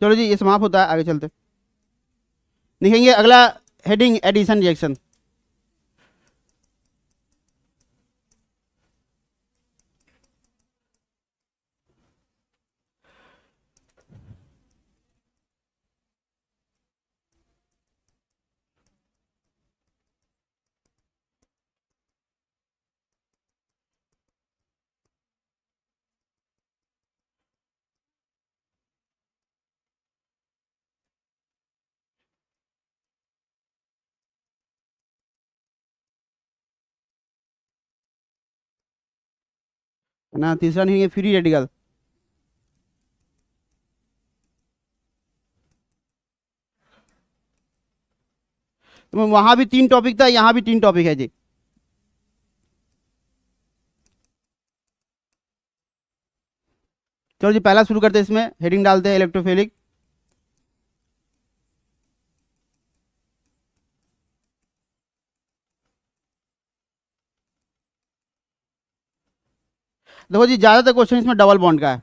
चलो जी ये समाप्त होता है आगे चलते देखेंगे अगला हेडिंग एडिशन रिएक्शन है ना तीसरा नहीं है फ्री रेडिकल तो वहां भी तीन टॉपिक था यहां भी तीन टॉपिक है जी चलो जी पहला शुरू करते हैं इसमें हेडिंग डालते हैं इलेक्ट्रोफेलिक देखो जी ज़्यादातर क्वेश्चन इसमें डबल बॉन्ड का है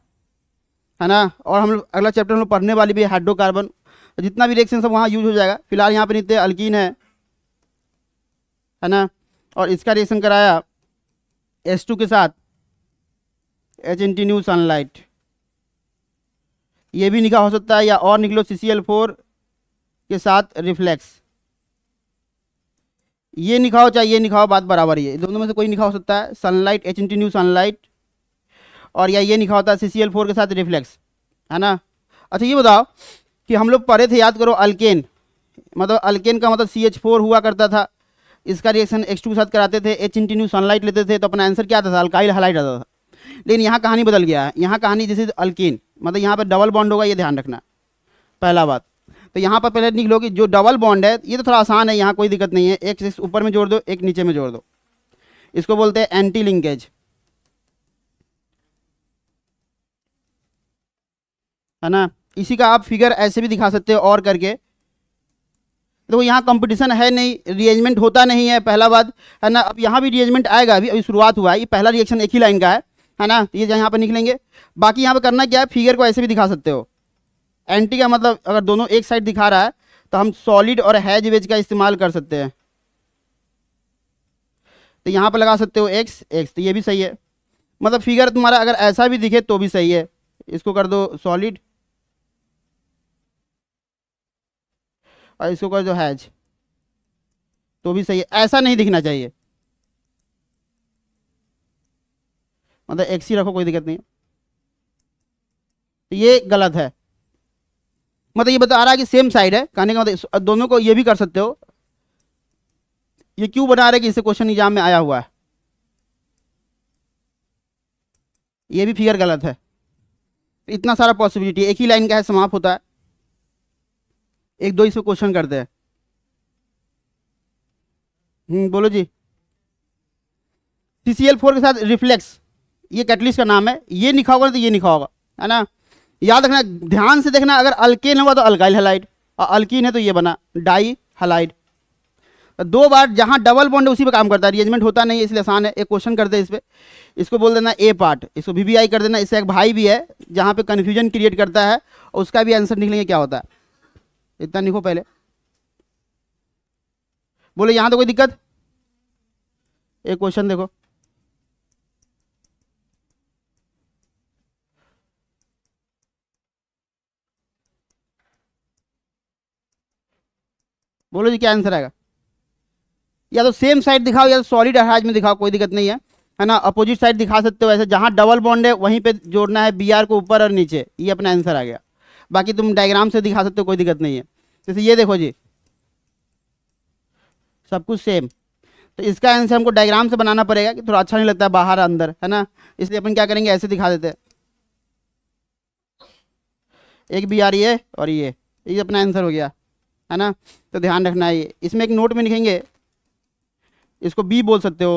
है ना और हम लोग अगला चैप्टर हम लोग पढ़ने वाली भी हाइड्रोकार्बन जितना भी रिएक्शन सब वहाँ यूज हो जाएगा फिलहाल यहाँ पर नीचे अल्किन है है ना और इसका रिएक्शन कराया एस के साथ एच न्यू सनलाइट ये भी निकाह हो सकता है या और निकलो सी सी एल फोर के साथ रिफ्लेक्स ये निकाह हो चाहे ये निकाह बात बराबर ही है दोनों में से कोई निकाह हो सकता है सनलाइट एच इंटी न्यू सनलाइट और या ये लिखा होता है सी के साथ रिफ्लेक्स है ना अच्छा ये बताओ कि हम लोग पढ़े थे याद करो अल्केन मतलब अल्केन का मतलब सी एच फोर हुआ करता था इसका रिएक्शन एक्स टू के साथ कराते थे एच इंटीन्यू सनलाइट लेते थे तो अपना आंसर क्या आता था अल्काइल हालाइट आता था लेकिन यहाँ कहानी बदल गया है यहाँ कहानी जैसे अल्केन मतलब यहाँ पर डबल बॉन्ड होगा ये ध्यान रखना पहला बात तो यहाँ पर पहले लिख लो कि जो डबल बॉन्ड है ये तो थोड़ा आसान है यहाँ कोई दिक्कत नहीं है एक ऊपर में जोड़ दो एक नीचे में जोड़ दो इसको बोलते हैं एंटी लिंकेज है ना इसी का आप फिगर ऐसे भी दिखा सकते हो और करके तो यहाँ कंपटीशन है नहीं रिएजमेंट होता नहीं है पहला बात है ना अब यहाँ भी रिएजमेंट आएगा अभी अभी शुरुआत हुआ है ये पहला रिएक्शन एक ही लाइन का है है ना ये यहाँ पर निकलेंगे बाकी यहाँ पर करना क्या है फिगर को ऐसे भी दिखा सकते हो एंटी का मतलब अगर दोनों एक साइड दिखा रहा है तो हम सॉलिड और हैज वेज का इस्तेमाल कर सकते हैं तो यहाँ पर लगा सकते हो एक्स एक्स तो ये भी सही है मतलब फिगर तुम्हारा अगर ऐसा भी दिखे तो भी सही है इसको कर दो सॉलिड और इसको कर दो हैज तो भी सही है ऐसा नहीं दिखना चाहिए मतलब एक्स ही रखो कोई दिक्कत नहीं ये गलत है मतलब ये बता रहा है कि सेम साइड है कहने का मतलब दोनों को ये भी कर सकते हो ये क्यों बना रहे कि इसे क्वेश्चन एग्जाम में आया हुआ है ये भी फिगर गलत है इतना सारा पॉसिबिलिटी एक ही लाइन का है समाप्त होता है एक दो इसमें क्वेश्चन करते हैं बोलो जी सी सी एल फोर के साथ रिफ्लेक्स ये कैटलिस्ट का नाम है ये लिखा होगा तो ये लिखा होगा है ना याद रखना ध्यान से देखना अगर अल्केन होगा तो अल्काइल हेलाइड और अल्किन है तो ये बना डाई हलाइड तो दो बार जहाँ डबल बॉन्ड है उसी पे काम करता है अरेंजमेंट होता नहीं है इसलिए आसान है एक क्वेश्चन करते हैं इस पर इसको बोल देना ए पार्ट इसको वी कर देना इससे एक भाई भी है जहाँ पर कन्फ्यूजन क्रिएट करता है उसका भी आंसर निकलेंगे क्या होता है इतना लिखो पहले बोले यहां तो कोई दिक्कत एक क्वेश्चन देखो बोलो जी क्या आंसर आएगा या तो सेम साइड दिखाओ या तो सॉलिड अहराज में दिखाओ कोई दिक्कत नहीं है है ना अपोजिट साइड दिखा सकते हो ऐसे जहां डबल बॉन्ड है वहीं पे जोड़ना है बी आर को ऊपर और नीचे ये अपना आंसर आ गया बाकी तुम डायग्राम से दिखा सकते हो कोई दिक्कत नहीं है जैसे ये देखो जी सब कुछ सेम तो इसका आंसर हमको डायग्राम से बनाना पड़ेगा कि थोड़ा अच्छा नहीं लगता है बाहर अंदर है ना इसलिए अपन क्या करेंगे ऐसे दिखा देते हैं एक बी आर ये और ये ये अपना आंसर हो गया है ना तो ध्यान रखना है ये इसमें एक नोट में लिखेंगे इसको बी बोल सकते हो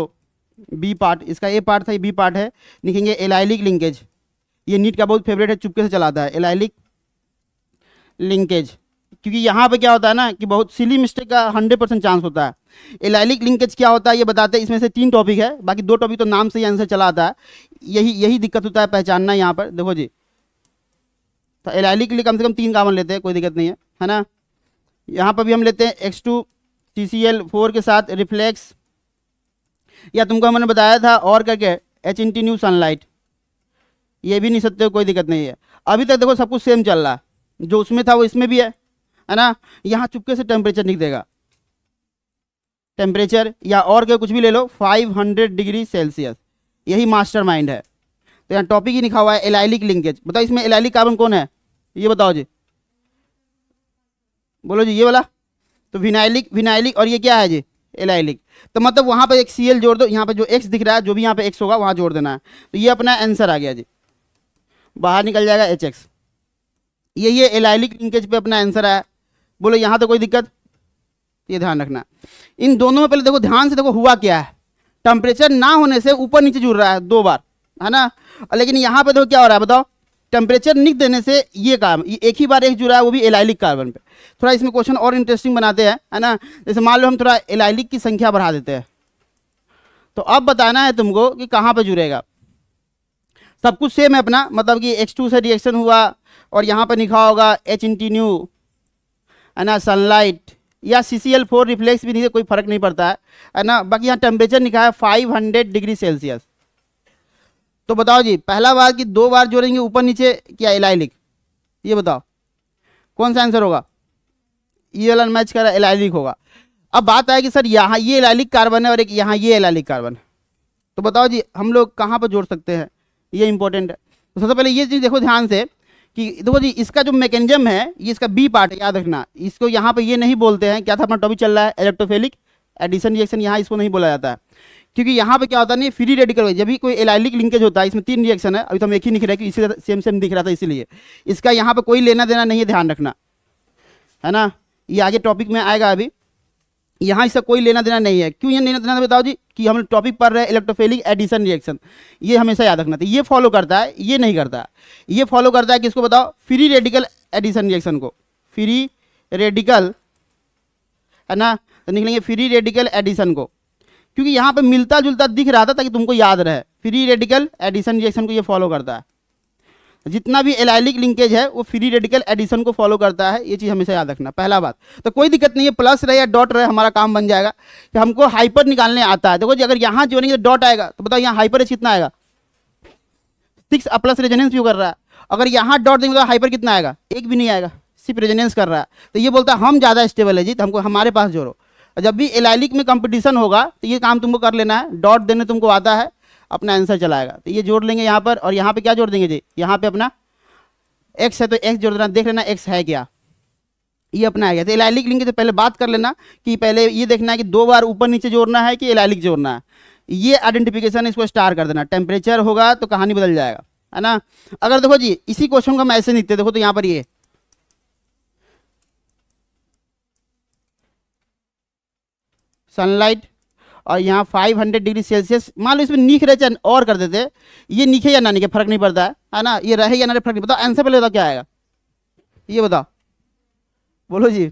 बी पार्ट इसका ए पार्ट था ये बी पार्ट है लिखेंगे एलाइलिक लिंकेज ये नीट का बहुत फेवरेट है चुपके से चलाता है एलाइलिक लिंकेज क्योंकि यहाँ पे क्या होता है ना कि बहुत सिली मिस्टेक का हंड्रेड परसेंट चांस होता है एलाइलिक लिंकेज क्या होता है ये बताते हैं इसमें से तीन टॉपिक है बाकी दो टॉपिक तो नाम से ही आंसर चला आता है यही यही दिक्कत होता है पहचानना यहाँ पर देखो जी तो एलाइलिक के लिए कम से कम तीन कामन लेते हैं कोई दिक्कत नहीं है है ना यहाँ पर भी हम लेते हैं X two T C L four के साथ रिफ्लेक्स या तुमको हमने बताया था और करके एच इन टी न्यू सनलाइट ये भी नहीं सकते कोई दिक्कत नहीं है अभी तक देखो सब कुछ सेम चल रहा है जो उसमें था वो इसमें भी है है ना यहाँ चुपके से टेम्परेचर लिख देगा टेम्परेचर या और क्या कुछ भी ले लो 500 डिग्री सेल्सियस यही मास्टर माइंड है तो यहाँ टॉपिक ही लिखा हुआ है एलाइलिक लिंकेज बताओ इसमें एलाइलिक कार्बन कौन है ये बताओ जी बोलो जी ये वाला तो विनाइलिक विनाइलिक और ये क्या है जी एलाइलिक तो मतलब वहाँ पर एक सी जोड़ दो यहाँ पर जो एक्स दिख रहा है जो भी यहाँ पर एक्स होगा वहाँ जोड़ देना है तो ये अपना आंसर आ गया जी बाहर निकल जाएगा एच एक्स ये ये एलाइलिक लिंकेज पे अपना आंसर आया बोलो यहाँ तो कोई दिक्कत ये ध्यान रखना इन दोनों में पहले देखो ध्यान से देखो हुआ क्या है टेम्परेचर ना होने से ऊपर नीचे जुड़ रहा है दो बार है ना लेकिन यहाँ पे देखो क्या हो रहा है बताओ टेम्परेचर निक देने से ये काम ये एक ही बार एक जुड़ा है वो भी एलाइलिक कार्बन पे थोड़ा इसमें क्वेश्चन और इंटरेस्टिंग बनाते हैं है ना जैसे मान लो हम थोड़ा एलाइलिक की संख्या बढ़ा देते हैं तो अब बताना है तुमको कि कहाँ पर जुड़ेगा सब कुछ सेम है अपना मतलब कि एक्स टू से रिएक्शन हुआ और यहाँ पर लिखा होगा एच इंटीन्यू न्यू है ना सनलाइट या C C L four reflux भी नहीं है कोई फ़र्क नहीं पड़ता है ना बाकी यहाँ टेम्परेचर निकाला है फाइव हंड्रेड डिग्री सेल्सियस तो बताओ जी पहला बार की दो बार जोड़ेंगे ऊपर नीचे क्या एलाइलिक ये बताओ कौन सा आंसर होगा ये वाला मैच कर एलाइलिक होगा अब बात आए कि सर यहाँ ये एलाइलिक कार्बन है और एक यहाँ ये एलाइलिक कार्बन है तो बताओ जी हम लोग कहाँ पर जोड़ सकते हैं ये इंपॉर्टेंट है तो सबसे पहले ये चीज़ देखो ध्यान से कि देखो जी इसका जो मैकेनिज्म है ये इसका बी पार्ट है याद रखना इसको यहाँ पे ये नहीं बोलते हैं क्या था अपना टॉपिक चल रहा है इलेक्ट्रोफेलिक एडिशन रिएक्शन यहाँ इसको नहीं बोला जाता है क्योंकि यहाँ पे क्या होता नहीं फ्री रेडिकल जब भी कोई एलाइलिक लिंकेज होता है इसमें तीन रिएक्शन है अभी तो हम एक ही लिख रहे हैं कि इसी सेम सेम दिख रहा था इसीलिए इसका यहाँ पर कोई लेना देना नहीं है ध्यान रखना है ना ये आगे टॉपिक में आएगा अभी यहाँ इसका कोई लेना देना नहीं है क्यों ये लेना देना बताओ जी कि हम टॉपिक पढ़ रहे हैं इलेक्ट्रोफेलिक एडिशन रिएक्शन ये हमेशा याद रखना था ये फॉलो करता है ये नहीं करता ये फॉलो करता है किसको बताओ फ्री रेडिकल एडिशन रिएक्शन को फ्री रेडिकल है ना तो निकलेंगे फ्री रेडिकल एडिशन को क्योंकि यहाँ पर मिलता जुलता दिख रहा था ताकि तुमको याद रहे फ्री रेडिकल एडिशन रिएक्शन को ये फॉलो करता है जितना भी एलाइलिक लिंकेज है वो फ्री रेडिकल एडिशन को फॉलो करता है ये चीज़ हमेशा याद रखना पहला बात तो कोई दिक्कत नहीं है प्लस रहे या डॉट रहे हमारा काम बन जाएगा कि हमको हाइपर निकालने आता है देखो जी अगर यहाँ जो नहीं डॉट आएगा तो बताओ यहाँ हाइपर एच कितना आएगा सिक्स प्लस रेजोनेंस भी कर रहा है अगर यहाँ डॉट देंगे तो हाइपर कितना आएगा एक भी नहीं आएगा सिर्फ रेजोनेंस कर रहा है तो ये बोलता है हम ज़्यादा स्टेबल है जी तो हमको हमारे पास जोड़ो जब भी एलाइलिक में कंपटीशन होगा तो ये काम तुमको कर लेना है डॉट देने तुमको आता है अपना आंसर चलाएगा तो ये जोड़ लेंगे यहाँ पर और यहाँ पे क्या जोड़ देंगे जी यहाँ पे अपना एक्स है तो एक्स जोड़ देना देख लेना एक्स है क्या ये अपना है तो एलाइलिक लेंगे तो पहले बात कर लेना कि पहले ये देखना है कि दो बार ऊपर नीचे जोड़ना है कि एलाइलिक जोड़ना है ये आइडेंटिफिकेशन इसको स्टार कर देना टेम्परेचर होगा तो कहानी बदल जाएगा है ना अगर देखो जी इसी क्वेश्चन को हम ऐसे लिखते देखो तो यहाँ पर ये सनलाइट और यहाँ फाइव हंड्रेड डिग्री सेल्सियस मान लो इसमें नीख रहे चाहे और कर देते ये नीखे या ना नीखे फर्क नहीं पड़ता है है ना ये रहे या ना रहे फर्क नहीं पड़ता आंसर पहले बताओ क्या आएगा ये बताओ बोलो जी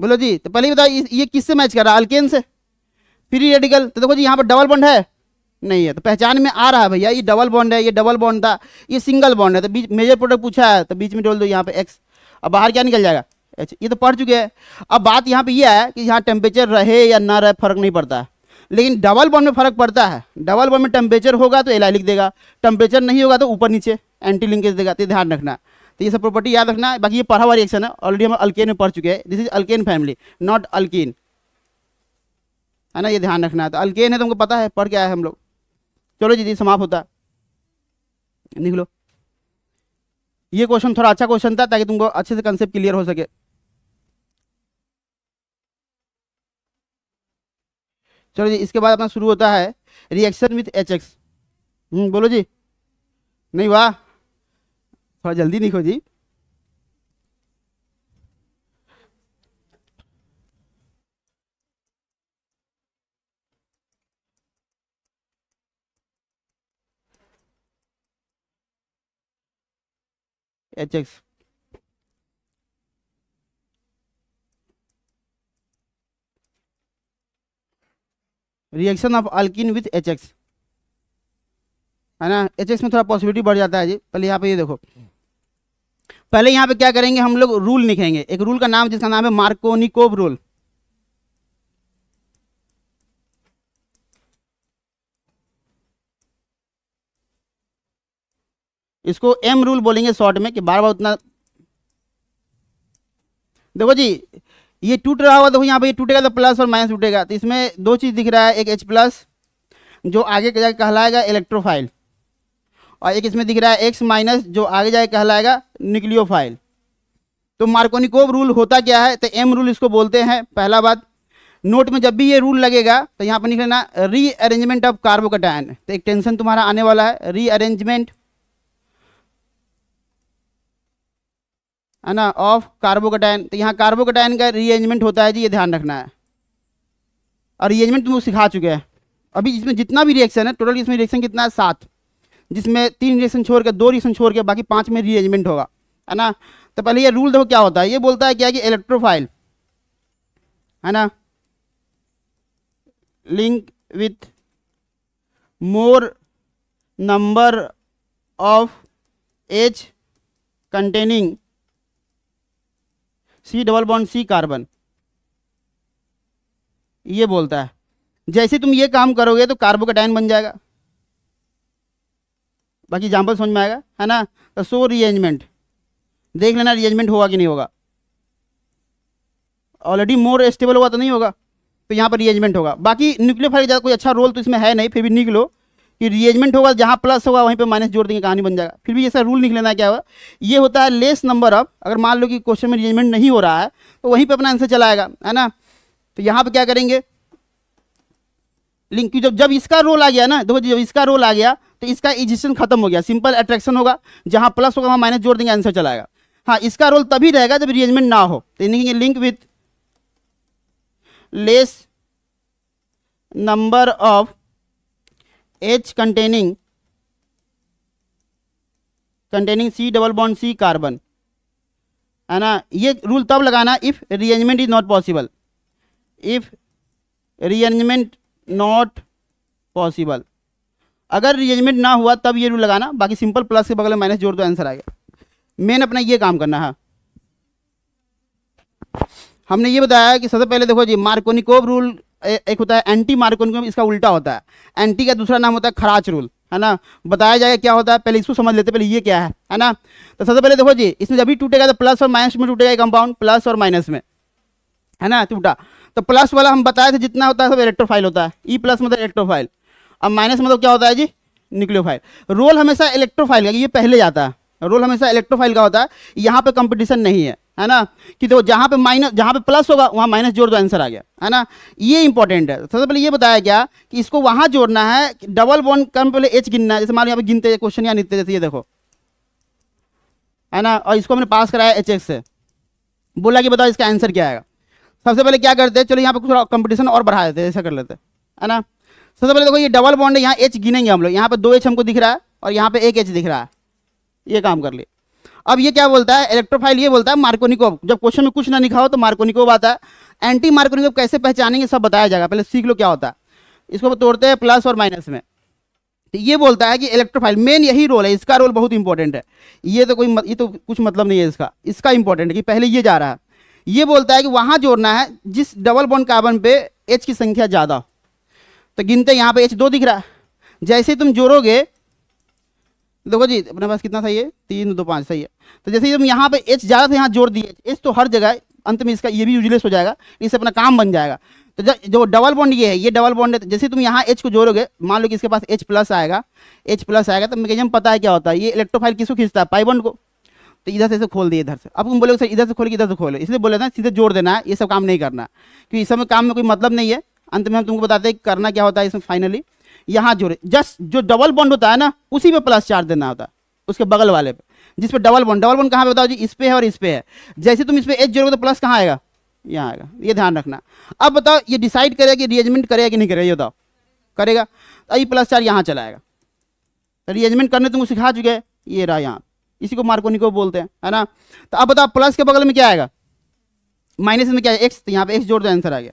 बोलो जी तो पहले बताओ ये किससे मैच कर रहा है अल्केन से फ्री रेडिकल तो देखो जी यहाँ पर डबल बॉन्ड है नहीं है तो पहचान में आ रहा है भैया ये डबल बॉन्ड है ये डबल बॉन्ड था ये सिंगल बॉन्ड है तो बीच मेजर प्रोडक्ट पूछा है तो बीच में डोल दो यहाँ पे एक्स अब बाहर क्या निकल जाएगा अच्छा ये तो पढ़ चुके हैं अब बात यहाँ पे ये यह है कि यहाँ टेम्परेचर रहे या ना रहे फर्क नहीं पड़ता है लेकिन डबल बॉन्ड में फ़र्क पड़ता है डबल बॉन्ड में टेम्परेचर होगा तो एल लिख देगा टेम्परेचर नहीं होगा तो ऊपर नीचे एंटी लिंकेज देगा तो ध्यान रखना तो ये सब प्रॉपर्टी याद रखना बाकी ये पढ़ा हुआ रिएक्शन है ऑलरेडी हम अल्केन में पढ़ चुके हैं this is alkane family not alkyne है ना ये ध्यान रखना तो है तो अल्केन है हमको पता है पढ़ के है हम लोग चलो जी जी समाप्त होता है निकलो ये क्वेश्चन थोड़ा अच्छा क्वेश्चन था ताकि तुमको अच्छे से कंसेप्ट क्लियर हो सके चलो जी इसके बाद अपना शुरू होता है रिएक्शन विथ एच एक्स बोलो जी नहीं वाह थोड़ा जल्दी लिखो जी H X reaction of alkyne with H X है ना एच एक्स में थोड़ा पॉसिबिलिटी बढ़ जाता है जी पहले यहाँ पे ये देखो पहले यहाँ पे क्या करेंगे हम लोग रूल लिखेंगे एक रूल का नाम जिसका नाम है मार्कोनिकोव रूल इसको एम रूल बोलेंगे शॉर्ट में कि बार बार उतना देखो जी ये टूट रहा होगा देखो यहाँ पे ये टूटेगा तो प्लस और माइनस टूटेगा तो इसमें दो चीज़ दिख रहा है एक एच प्लस जो आगे जाके कहलाएगा इलेक्ट्रोफाइल और एक इसमें दिख रहा है एक्स माइनस जो आगे जाके कहलाएगा न्यूक्लियोफाइल तो मार्कोनिकोव रूल होता क्या है तो एम रूल इसको बोलते हैं पहला बात नोट में जब भी ये रूल लगेगा तो यहाँ पर लिख लेना रीअरेंजमेंट ऑफ कार्बोकटायन तो एक टेंशन तुम्हारा आने वाला है रीअरेंजमेंट है ना ऑफ कार्बोकटाइन तो यहाँ कार्बोकटाइन का रीअरेंजमेंट होता है जी ये ध्यान रखना है और रीअरेंजमेंट तुम सिखा चुके हैं अभी इसमें जितना भी रिएक्शन है टोटल इसमें रिएक्शन कितना है सात जिसमें तीन रिएक्शन छोड़ के दो रिएक्शन छोड़ के बाकी पाँच में रीअरेंजमेंट होगा है ना तो पहले ये रूल देखो क्या होता है ये बोलता है क्या कि इलेक्ट्रोफाइल है ना link with more number of H containing C double bond C carbon ये बोलता है जैसे तुम ये काम करोगे तो कार्बोकटाइन बन जाएगा बाकी एग्जाम्पल समझ में आएगा है ना तो सो रीअरेंजमेंट देख लेना रीअरेंजमेंट होगा कि नहीं होगा ऑलरेडी मोर स्टेबल होगा तो नहीं होगा तो यहाँ पर रीअरेंजमेंट होगा बाकी न्यूक्लियो फाइल का कोई अच्छा रोल तो इसमें है नहीं फिर भी निकलो फिर रिएजमेंट होगा जहाँ प्लस होगा वहीं पे माइनस जोड़ देंगे कहानी बन जाएगा फिर भी ऐसा रूल निकलना है क्या हुआ ये होता है लेस नंबर ऑफ अगर मान लो कि क्वेश्चन में रिएजमेंट नहीं हो रहा है तो वहीं पर अपना आंसर चलाएगा है ना तो यहाँ पर क्या करेंगे लिंक जब जब इसका रोल आ गया ना देखो जब इसका रोल आ गया तो इसका एजिस्टेंस खत्म हो गया सिंपल अट्रैक्शन होगा जहाँ प्लस होगा वहाँ माइनस जोड़ देंगे आंसर चलाएगा हाँ इसका रोल तभी रहेगा जब रिएजमेंट ना हो तो यानी link with less number of H containing containing C double bond C carbon है ना ये रूल तब लगाना if rearrangement is not possible if rearrangement not possible अगर रीअरेंजमेंट ना हुआ तब ये रूल लगाना बाकी सिंपल प्लस के बगल में माइनस जोड़ दो आंसर आ गया मेन अपना ये काम करना है हाँ। हमने ये बताया कि सबसे पहले देखो जी मार्कोनिकोव रूल एक होता है एंटी मार्कोनिकम इसका उल्टा होता है एंटी का दूसरा नाम होता है खराच रूल है ना बताया जाएगा क्या होता है पहले इसको समझ लेते पहले ये क्या है है ना तो सबसे पहले देखो जी इसमें जब भी टूटेगा तो प्लस और माइनस में टूटेगा कंपाउंड प्लस और माइनस में है ना टूटा तो प्लस वाला हम बताए थे जितना होता है सब इलेक्ट्रोफाइल होता है ई e प्लस मतलब इलेक्ट्रोफाइल अब माइनस मतलब क्या होता है जी न्यूक्लियोफाइल रोल हमेशा इलेक्ट्रोफाइल का ये पहले जाता है रोल हमेशा इलेक्ट्रोफाइल का होता है यहाँ पर कंपटीशन नहीं है है ना कि देखो जहाँ पे माइनस जहाँ पे प्लस होगा वहाँ माइनस जोड़ दो आंसर आ गया है ना ये इंपॉर्टेंट है सबसे पहले ये बताया गया कि इसको वहाँ जोड़ना है डबल वन कम पहले एच गिनना है जैसे मान लो यहाँ पे गिनते क्वेश्चन या नीते जैसे ये देखो है ना और इसको हमने पास कराया एच एक्स से बोला कि बताओ इसका आंसर क्या आएगा सबसे पहले क्या करते हैं चलो यहाँ पे कुछ कंपटीशन और बढ़ा देते हैं ऐसा कर लेते है ना सबसे पहले देखो ये डबल बॉन्ड है यहाँ एच गिनेंगे हम लोग यहाँ पे दो एच हमको दिख रहा है और यहाँ पे एक एच दिख रहा है ये काम कर लिया अब ये क्या बोलता है इलेक्ट्रोफाइल ये बोलता है मार्कोनिकोव जब क्वेश्चन में कुछ ना लिखा हो तो मार्कोनिकोव आता है एंटी मार्कोनिकोव कैसे पहचानेंगे सब बताया जाएगा पहले सीख लो क्या होता है इसको तोड़ते हैं प्लस और माइनस में तो ये बोलता है कि इलेक्ट्रोफाइल मेन यही रोल है इसका रोल बहुत इंपॉर्टेंट है ये तो कोई ये तो कुछ मतलब नहीं है इसका इसका इंपॉर्टेंट है कि पहले ये जा रहा है ये बोलता है कि वहाँ जोड़ना है जिस डबल बॉन्ड कार्बन पे एच की संख्या ज़्यादा हो तो गिनते यहाँ पे एच दो दिख रहा है जैसे तुम जोड़ोगे देखो जी अपने पास कितना सही है तीन दो पाँच सही है तो जैसे हम यहाँ पे एच ज़्यादा से यहाँ जोड़ दिए एच तो हर जगह अंत में इसका ये भी यूजलेस हो जाएगा इससे अपना काम बन जाएगा तो जब जो डबल बॉन्ड ये है ये डबल बॉन्ड है तो जैसे तुम यहाँ एच को जोड़ोगे मान लो कि इसके पास एच प्लस आएगा एच प्लस आएगा तो मैकेजम पता है क्या होता है ये इलेक्ट्रोफाइल किसको खींचता है पाइबॉन्ड को तो इधर से इसे खोल दिए इधर से अब तुम बोले सर इधर से खोल इधर से खोले इसलिए बोले ना सीधे जोड़ देना है ये सब काम नहीं करना क्योंकि इस समय काम में कोई मतलब नहीं है अंत में हम तुमको बताते हैं करना क्या होता है इसमें फाइनली यहाँ जोड़े जस्ट जो डबल बॉन्ड होता है ना उसी पे प्लस चार्ज देना होता है उसके बगल वाले पे जिस पे डबल बॉन्ड डबल बॉन्ड कहाँ पे बताओ जी इस पे है और इस पे है जैसे तुम इस पे एच जोड़ोगे तो प्लस कहाँ आएगा यहाँ आएगा ये ध्यान रखना अब बताओ ये डिसाइड करेगा कि रिएजमेंट करेगा कि नहीं करेगा ये बताओ करेगा तो ये प्लस चार यहाँ चलाएगा तो रिएजमेंट करने तुमको सिखा चुके हैं ये रहा यहाँ इसी को मार्कोनी को बोलते हैं है ना तो अब बताओ प्लस के बगल में क्या आएगा माइनस में क्या एक्स तो यहाँ पे एक्स जोड़ दो आंसर आ गया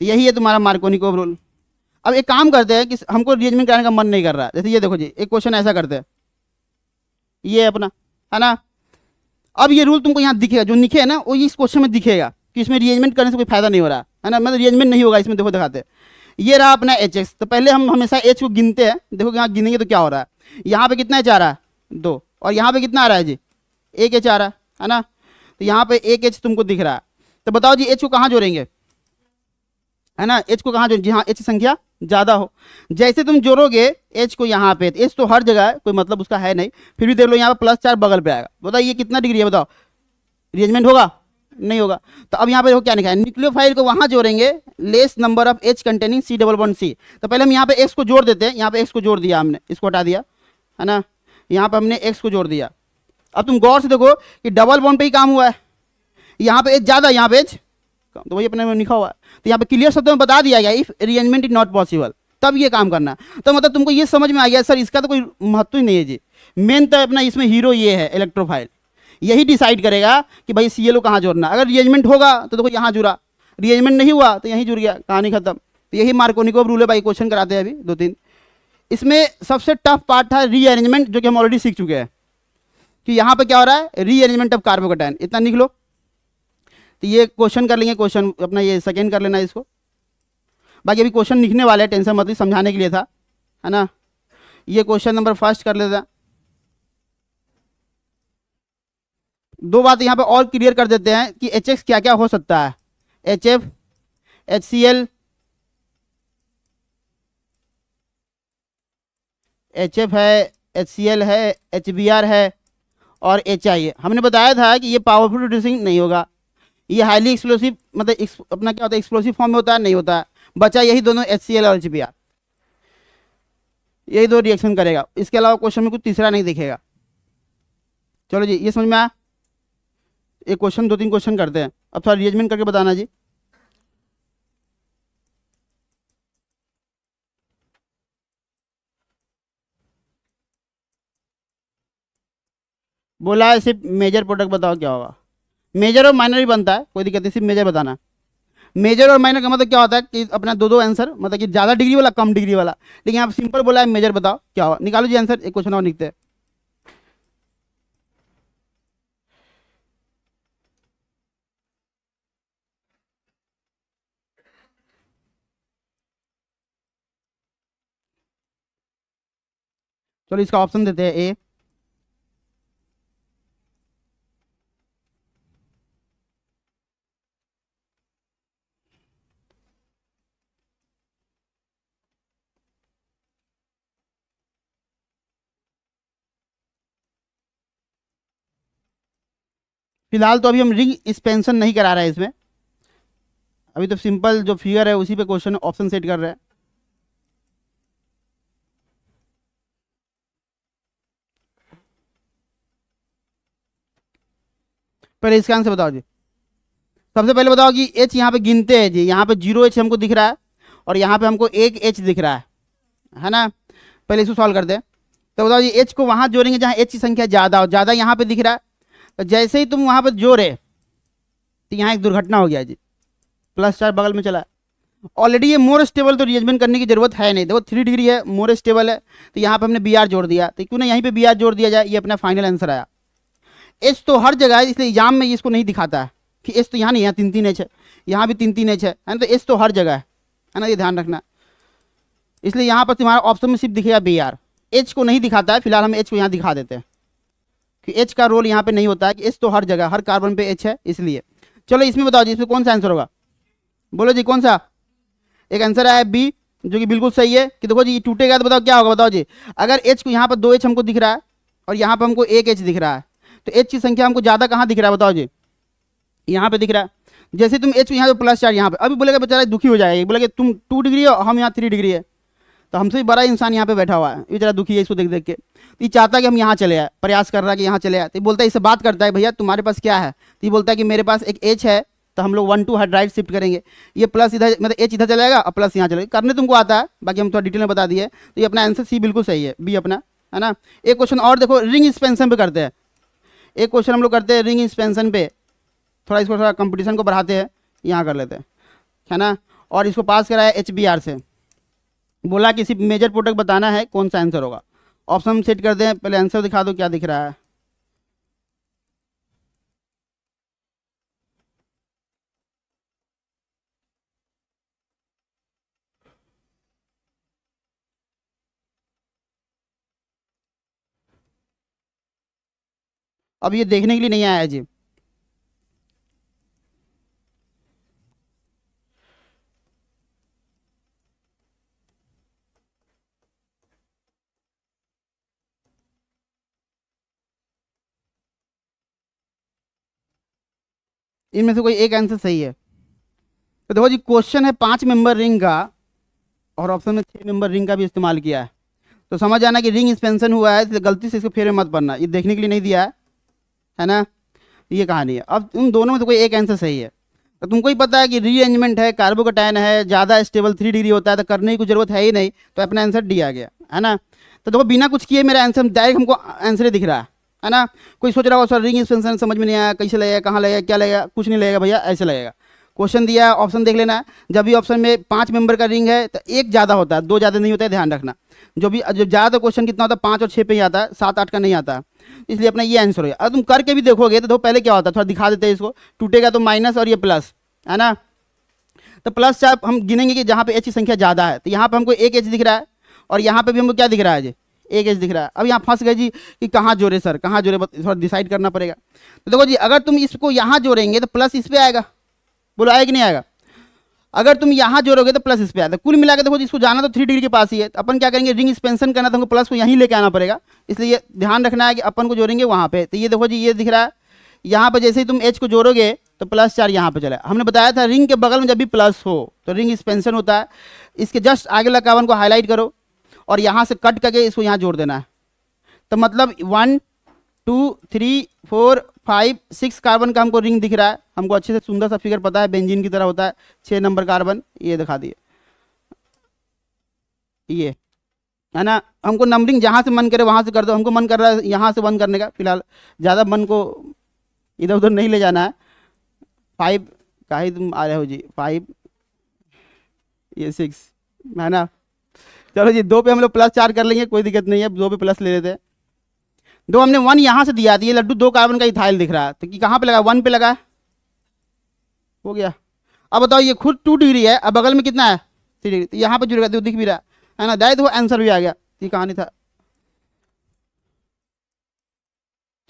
तो यही है तुम्हारा मार्कोनी को रोल अब एक काम करते हैं कि हमको रिएजमेंट कराने का मन नहीं कर रहा जैसे ये देखो जी एक क्वेश्चन ऐसा करते हैं ये अपना है ना अब ये रूल तुमको यहाँ दिखेगा जो लिखे है ना वो इस क्वेश्चन में दिखेगा कि इसमें रिएजमेंट करने से कोई फायदा नहीं हो रहा है ना मतलब रिएजमेंट नहीं होगा इसमें देखो दिखाते ये रहा अपना एच एक्स तो पहले हम हमेशा एच को गिनते हैं देखो यहाँ गिनेंगे तो क्या हो रहा है यहाँ पे कितना एच आ रहा है दो और यहाँ पे कितना आ रहा है जी एक एच आ रहा है है ना तो यहाँ पे एक एच तुमको दिख रहा है तो बताओ जी एच को कहाँ जोड़ेंगे है ना एच को कहाँ जोड़ेंगे जी हाँ एच संख्या ज़्यादा हो जैसे तुम जोड़ोगे एच को यहाँ पे एच तो हर जगह है कोई मतलब उसका है नहीं फिर भी देख लो यहाँ पर प्लस चार बगल पे आएगा बताओ ये कितना डिग्री है बताओ रिजमेंट होगा नहीं होगा तो अब यहाँ पे देखो क्या लिखा है फाइल को वहाँ जोड़ेंगे less number of H containing C double one C तो पहले हम यहाँ पे एक्स को जोड़ देते हैं यहाँ पे एक्स को जोड़ दिया हमने इसको हटा दिया है ना यहाँ पे हमने एक्स को जोड़ दिया अब तुम गौर से देखो कि डबल वन पे ही काम हुआ है यहाँ पे एच ज़्यादा यहाँ पे एच तो वही अपने लिखा हुआ है तो यहाँ पे क्लियर शब्दों में बता दिया गया if arrangement is not possible तब ये काम करना तो मतलब तुमको ये समझ में आ गया सर इसका तो कोई महत्व ही नहीं है जी मेन तो अपना इसमें हीरो ये है इलेक्ट्रोफाइल यही डिसाइड करेगा कि भाई सी एल कहाँ जोड़ना अगर अरेंजमेंट होगा तो देखो यहाँ जुड़ा अरेंजमेंट नहीं हुआ तो यहीं जुड़ गया कहानी खत्म तो यही मार्कोनिको रूल है भाई क्वेश्चन कराते हैं अभी दो तीन इसमें सबसे टफ पार्ट था रीअरेंजमेंट जो कि हम ऑलरेडी सीख चुके हैं कि यहाँ पर क्या हो रहा है रीअरेंजमेंट ऑफ कार्बोकटाइन इतना लिख लो तो ये क्वेश्चन कर लेंगे क्वेश्चन अपना ये सेकेंड कर लेना इसको बाकी अभी क्वेश्चन लिखने वाले हैं टेंशन मतलब समझाने के लिए था है ना ये क्वेश्चन नंबर फर्स्ट कर लेते हैं दो बात यहाँ पे और क्लियर कर देते हैं कि एच एक्स क्या क्या हो सकता है H F H C L H F है एच सी एल है एच बी आर है और एच आई है हमने बताया था कि ये पावरफुल रिड्यूसिंग नहीं होगा ये हाईली एक्सप्लोसिव मतलब अपना क्या होता है एक्सप्लोसिव फॉर्म में होता है नहीं होता है बचा यही दोनों एच और एच यही दो रिएक्शन करेगा इसके अलावा क्वेश्चन में कुछ तीसरा नहीं दिखेगा चलो जी ये समझ में आया एक क्वेश्चन दो तीन क्वेश्चन करते हैं अब थोड़ा रिएजमेंट करके बताना जी बोला है सिर्फ मेजर प्रोडक्ट बताओ क्या होगा मेजर और माइनर ही बनता है कोई दिक्कत नहीं सिर्फ मेजर बताना मेजर और माइनर का मतलब क्या होता है कि अपना दो दो आंसर मतलब कि ज़्यादा डिग्री वाला कम डिग्री वाला लेकिन आप सिंपल बोला है मेजर बताओ क्या हो निकालो जी आंसर एक क्वेश्चन और लिखते हैं चलो इसका ऑप्शन देते हैं ए फिलहाल तो अभी हम रिंग एक्सपेंशन नहीं करा रहे हैं इसमें अभी तो सिंपल जो फिगर है उसी पे क्वेश्चन ऑप्शन सेट कर रहे हैं पहले इसका आंसर बताओ जी सबसे पहले बताओ कि एच यहाँ पे गिनते हैं जी यहाँ पे जीरो एच हमको दिख रहा है और यहाँ पे हमको एक एच दिख रहा है है ना पहले इसको सॉल्व कर दे तो बताओ जी एच को वहाँ जोड़ेंगे जहाँ एच की संख्या ज़्यादा हो ज़्यादा यहाँ पे दिख रहा है तो जैसे ही तुम वहाँ पर जोड़े तो यहाँ एक दुर्घटना हो गया जी प्लस चार बगल में चला ऑलरेडी ये मोर स्टेबल तो रिजमेंट करने की जरूरत है नहीं देखो थ्री डिग्री है मोर स्टेबल है तो यहाँ पर हमने बी आर जोड़ दिया तो क्यों ना यहीं पे बी आर जोड़ दिया जाए ये अपना फाइनल आंसर आया एच तो हर जगह है इसलिए एग्जाम में इसको नहीं दिखाता है कि एच तो यहाँ नहीं यहाँ तीन तीन एच है यहाँ भी तीन तीन एच है है ना तो एच तो हर जगह है है ना ये ध्यान रखना इसलिए यहाँ पर तुम्हारा ऑप्शन में सिर्फ दिखेगा बी आर एच को नहीं दिखाता है फिलहाल हम एच को यहाँ दिखा देते हैं कि एच का रोल यहाँ पे नहीं होता है कि एच तो हर जगह हर कार्बन पे एच है इसलिए चलो इसमें बताओ जी इसमें कौन सा आंसर होगा बोलो जी कौन सा एक आंसर आया बी जो कि बिल्कुल सही है कि देखो जी ये टूटेगा तो बताओ क्या होगा बताओ जी अगर एच को यहाँ पर दो एच हमको दिख रहा है और यहाँ पर हमको एक एच दिख रहा है तो एच की संख्या हमको ज़्यादा कहाँ दिख रहा है बताओ जी यहाँ पर दिख रहा है जैसे तुम एच को यहाँ पर प्लस चार यहाँ पर अभी बोलेगा बेचारा दुखी हो जाएगा बोलेगा तुम टू डिग्री हो हम यहाँ थ्री डिग्री है तो हमसे भी बड़ा इंसान यहाँ पे बैठा हुआ है ये जरा दुखी है इसको देख देख के तो ये चाहता है कि हम यहाँ चले आए प्रयास कर रहा है कि यहाँ चले आए तो ये बोलता है इससे बात करता है भैया तुम्हारे पास क्या है तो ये बोलता है कि मेरे पास एक एच है तो हम लोग one two hydride shift करेंगे ये प्लस इधर मतलब एच इधर चला जाएगा और प्लस यहाँ चलेगा करने तुमको आता है बाकी हम थोड़ा डिटेल में बता दिए तो ये अपना आंसर सी बिल्कुल सही है बी अपना है ना एक क्वेश्चन और देखो रिंग एक्सपेंशन पर करते हैं एक क्वेश्चन हम लोग करते हैं रिंग एक्सपेंशन पे थोड़ा इसको थोड़ा कंपटीशन को बढ़ाते हैं यहाँ कर लेते हैं है ना और इसको पास कराया एच बी आर से बोला किसी मेजर प्रोडक्ट बताना है कौन सा आंसर होगा ऑप्शन सेट कर दें पहले आंसर दिखा दो क्या दिख रहा है अब ये देखने के लिए नहीं आया जी इनमें से कोई एक आंसर सही है तो देखो जी क्वेश्चन है पाँच मेंबर रिंग का और ऑप्शन में छः मेंबर रिंग का भी इस्तेमाल किया है तो समझ जाना कि रिंग एक्सपेंशन हुआ है तो गलती से इसको फेरे मत बनना ये देखने के लिए नहीं दिया है है ना ये कहानी है अब उन दोनों में तो कोई एक आंसर सही है तो तुमको ही पता है कि रीअरेंजमेंट है कार्बोकटाइन है ज़्यादा स्टेबल थ्री डिग्री होता है तो करने की ज़रूरत है ही नहीं तो अपना आंसर दिया गया है ना तो देखो बिना कुछ किए मेरा आंसर डायरेक्ट हमको आंसर दिख रहा है है ना कोई सोच रहा हो सर रिंग एक्सपेंशन समझ में नहीं आया कैसे लगेगा कहाँ लगेगा क्या लगेगा कुछ नहीं लगेगा भैया ऐसे लगेगा क्वेश्चन दिया है ऑप्शन देख लेना है जब भी ऑप्शन में पाँच मेंबर का रिंग है तो एक ज़्यादा होता है दो ज़्यादा नहीं होता है ध्यान रखना जो भी जब ज़्यादा क्वेश्चन कितना होता है पाँच और छः पे ही आता है सात आठ का नहीं आता इसलिए अपना ये आंसर हो गया और तुम करके भी देखोगे तो दो पहले क्या होता है थोड़ा दिखा देते हैं इसको टूटेगा तो माइनस और ये प्लस है ना तो प्लस चार हम गिनेंगे कि जहाँ पे एच की संख्या ज़्यादा है तो यहाँ पर हमको एक एच दिख रहा है और यहाँ पर भी हमको क्या दिख रहा है जी एक एज दिख रहा है अब यहाँ फंस गए जी कि कहाँ जोड़े सर कहाँ जोड़े थोड़ा डिसाइड करना पड़ेगा तो देखो जी अगर तुम इसको यहाँ जोड़ेंगे तो प्लस इस पर आएगा बोलो आएगा कि नहीं आएगा अगर तुम यहाँ जोड़ोगे तो प्लस इस पर आएगा कुल मिला के देखो जिसको जाना तो थ्री डिग्री के पास ही है तो अपन क्या करेंगे रिंग एक्सपेंशन करना तो हमको प्लस को यहीं लेके आना पड़ेगा इसलिए ध्यान रखना है कि अपन को जोड़ेंगे वहाँ पे तो ये देखो जी ये दिख रहा है यहाँ पर जैसे ही तुम एच को जोड़ोगे तो प्लस चार यहाँ पे चला हमने बताया था रिंग के बगल में जब भी प्लस हो तो रिंग एक्सपेंशन होता है इसके जस्ट आगे लगावन को हाईलाइट करो और यहाँ से कट करके इसको यहाँ जोड़ देना है तो मतलब one two three four five six carbon का हमको रिंग दिख रहा है हमको अच्छे से सुंदर सा फिगर पता है बेंजीन की तरह होता है छः नंबर कार्बन ये दिखा दिए ये है ना हमको नंबरिंग जहाँ से मन करे वहाँ से कर दो हमको मन कर रहा है यहाँ से बंद करने का फिलहाल ज़्यादा मन को इधर उधर नहीं ले जाना है फाइव का ही तुम आ रहे हो जी फाइव ये सिक्स है ना चलो जी दो पे हम लोग प्लस चार कर लेंगे कोई दिक्कत नहीं है दो पे प्लस ले लेते हैं दो हमने वन यहाँ से दिया ये लड्डू दो कार्बन का इथाइल दिख रहा है तो कि कहाँ पे लगा वन पे लगा हो गया अब बताओ ये खुद टू डिग्री है अब बगल में कितना है थ्री डिग्री तो यहाँ पर जुड़ेगा दिख भी रहा है ना दाए तो आंसर भी आ गया ये कहानी था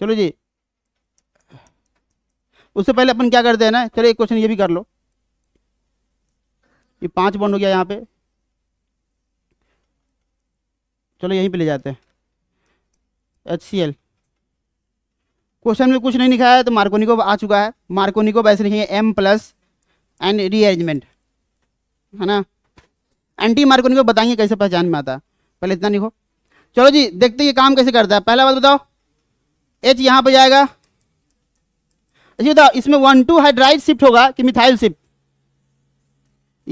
चलो जी उससे पहले अपन क्या करते हैं ना चलो एक क्वेश्चन ये भी कर लो ये पाँच बॉन्ड हो गया यहाँ पे चलो यहीं पे ले जाते हैं एच सी एल क्वेश्चन में कुछ नहीं लिखा है तो मार्कोनिको आ चुका है मार्कोनिको ऐसे लिखेंगे एम प्लस एंड रीअरेंजमेंट है ना एंटी मार्कोनिको बताएंगे कैसे पहचान में आता है पहले इतना लिखो चलो जी देखते ये काम कैसे करता है पहला बात बताओ एच यहाँ पर जाएगा अच्छा बताओ इसमें वन टू हाइड्राइड शिफ्ट होगा कि मिथाइल शिफ्ट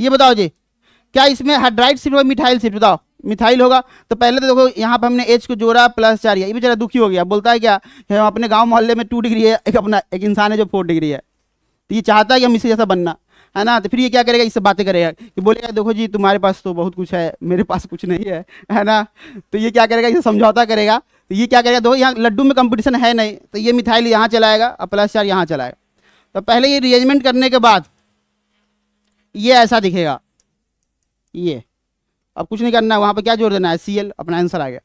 ये बताओ जी क्या इसमें हाइड्राइड शिफ्ट होगा मिथाइल शिफ्ट बताओ मिथाइल होगा तो पहले तो देखो यहाँ पर हमने एच को जोड़ा प्लस चार ये बेचारा दुखी हो गया बोलता है क्या कि हम अपने गाँव मोहल्ले में टू डिग्री है एक अपना एक इंसान है जो फोर डिग्री है तो ये चाहता है कि हम इसी जैसा बनना है ना तो फिर ये क्या करेगा इससे बातें करेगा कि बोलेगा देखो जी तुम्हारे पास तो बहुत कुछ है मेरे पास कुछ नहीं है है ना तो ये क्या करेगा इसे समझौता करेगा तो ये क्या करेगा देखो यहाँ लड्डू में कंपटीशन है नहीं तो ये मिथाइल यहाँ चलाएगा और प्लस चार यहाँ चलाएगा तो पहले ये रिएजमेंट करने के बाद ये ऐसा दिखेगा ये अब कुछ नहीं करना है वहाँ पर क्या जोड़ देना है सी अपना आंसर आ गया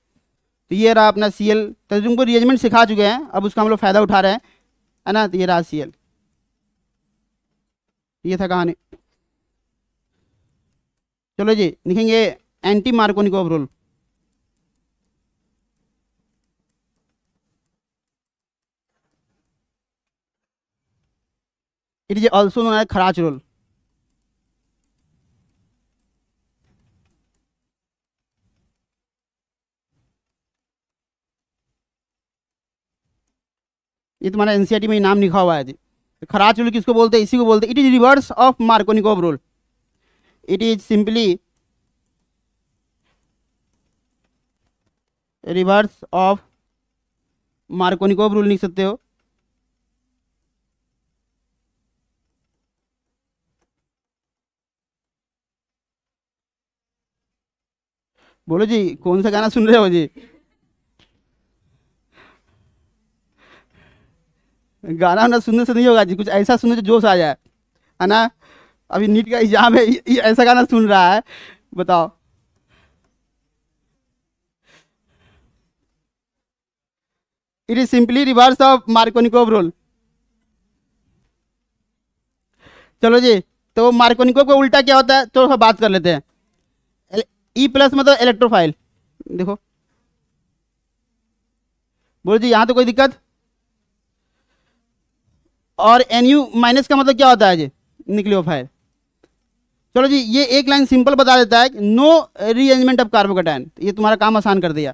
तो ये रहा अपना सी एल तो तुमको सिखा चुके हैं अब उसका हम लोग फ़ायदा उठा रहे हैं है ना तो ये रहा सी ये था कहानी चलो जी लिखेंगे anti Markovnikov rule it is also known as Kharasch rule ये तुम्हारा एन e में नाम लिखा हुआ है तो खराज रूल किसको बोलते हैं इसी को बोलते हैं it is reverse of Markovnikov rule it is simply reverse of Markovnikov rule लिख सकते हो बोलो जी कौन सा गाना सुन रहे हो जी गाना वाना सुनने से नहीं होगा जी कुछ ऐसा सुनो जो जोश आ जाए है ना अभी नीट का एग्जाम है ऐसा गाना सुन रहा है बताओ it is simply reverse of Markovnikov rule चलो जी तो मार्कोनिको को उल्टा क्या होता है तो हम बात कर लेते हैं ई प्लस e मतलब इलेक्ट्रोफाइल देखो बोलो जी यहाँ तो कोई दिक्कत और एन यू माइनस का मतलब क्या होता है जी फायर चलो जी ये एक लाइन सिंपल बता देता है नो रीअरेंजमेंट ऑफ कार्बोकटाइन ये तुम्हारा काम आसान कर दिया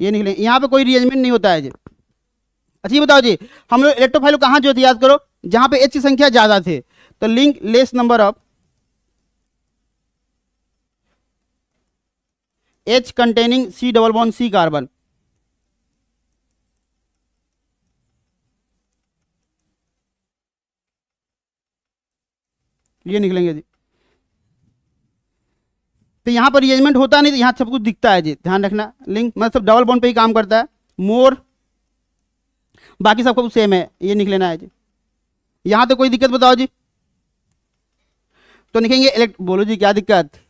ये निकले यहां पे कोई रीअरेंजमेंट नहीं होता है जी अच्छा ये बताओ जी हम लोग इलेक्ट्रोफाइल कहां जो थे याद करो जहां पे एच की संख्या ज़्यादा थे तो link less number of H containing C double bond C carbon ये निकलेंगे जी तो यहां पर रिएजमेंट होता नहीं तो यहां सब कुछ दिखता है जी ध्यान रखना लिंक मतलब सब डबल बॉन्ड पे ही काम करता है मोर बाकी सब कुछ सेम है ये लिख है जी यहां तो कोई दिक्कत बताओ जी तो लिखेंगे इलेक्ट बोलो जी क्या दिक्कत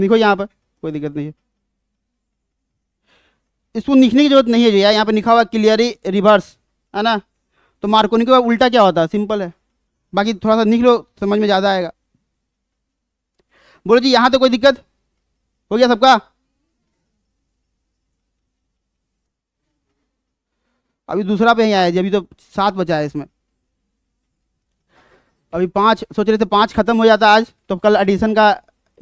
लिखो यहाँ पर कोई दिक्कत नहीं है इसको लिखने की जरूरत नहीं है भैया यहाँ पर लिखा हुआ क्लियरली रिवर्स है ना तो मार्कोनी के बाद उल्टा क्या होता है सिंपल है बाकी थोड़ा सा लिख लो समझ में ज़्यादा आएगा बोलो जी यहाँ तो कोई दिक्कत हो गया सबका अभी दूसरा पे ही आया जी अभी तो सात बचा है इसमें अभी पाँच सोच रहे थे पाँच खत्म हो जाता आज तो कल एडिशन का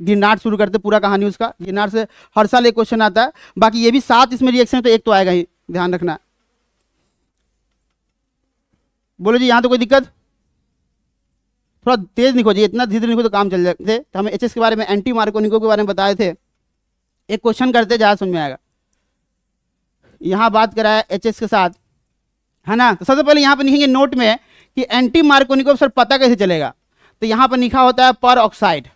गिरनार शुरू करते पूरा कहानी उसका गिरनार से हर साल एक क्वेश्चन आता है बाकी ये भी सात इसमें रिएक्शन है तो एक तो आएगा ही ध्यान रखना बोलो जी यहाँ तो कोई दिक्कत थोड़ा तेज लिखो जी इतना धीरे धीरे लिखो तो काम चल जाते तो हमें एच के बारे में एंटी मार्कोनिको के बारे में बताए थे एक क्वेश्चन करते ज़्यादा समझ में आएगा यहाँ बात कराया एच के साथ है ना तो सबसे पहले यहाँ पर लिखेंगे नोट में कि एंटी मार्कोनिको सर पता कैसे चलेगा तो यहाँ पर लिखा होता है पर ऑक्साइड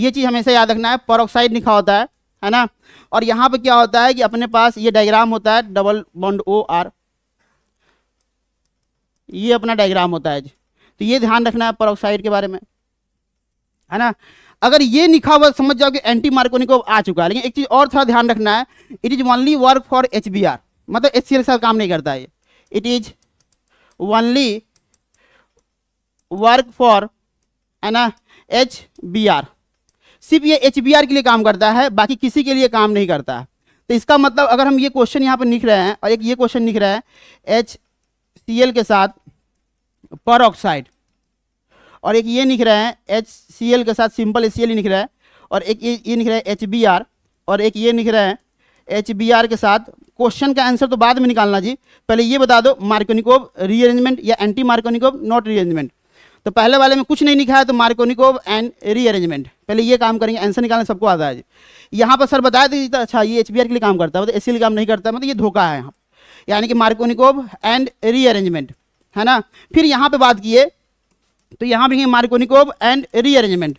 ये चीज़ हमेशा याद रखना है परोक्साइड लिखा होता है है ना और यहाँ पे क्या होता है कि अपने पास ये डायग्राम होता है डबल बॉन्ड ओ आर ये अपना डायग्राम होता है जी तो ये ध्यान रखना है परोक्साइड के बारे में है ना अगर ये लिखा हुआ समझ जाओ कि एंटी मार्कोनिको आ चुका है लेकिन एक चीज़ और थोड़ा ध्यान रखना है it is only work for H B R मतलब एच सी एल के साथ काम नहीं करता है it is only work for है ना एच बी आर सिर्फ ये एच के लिए काम करता है बाकी किसी के लिए काम नहीं करता तो इसका मतलब अगर हम ये क्वेश्चन यहाँ पर लिख रहे हैं और एक ये क्वेश्चन लिख रहा है एच सी एल के साथ पर ऑक्साइड और एक ये लिख रहा है एच सी एल के साथ सिंपल एच सी एल लिख रहा है और एक ये ये लिख रहा है एच बी आर और एक ये लिख रहा है एच बी आर के साथ क्वेश्चन का आंसर तो बाद में निकालना जी पहले ये बता दो मार्कोनिकोव रीअरेंजमेंट या एंटी मार्कोनिकोव नॉट रीअरेंजमेंट तो पहले वाले में कुछ नहीं लिखा है तो मार्कोनिकोव एंड रीअरेंजमेंट पहले ये काम करेंगे आंसर निकालने सबको आता है यहाँ पर सर बताया दीजिए अच्छा ये एच के लिए काम करता है मतलब ए के लिए काम नहीं करता मतलब ये धोखा है यहाँ यानी कि मार्कोनिकोव एंड रीअरेंजमेंट है ना फिर यहाँ पर बात किए तो यहाँ भी मार्कोनिकोव एंड रीअरेंजमेंट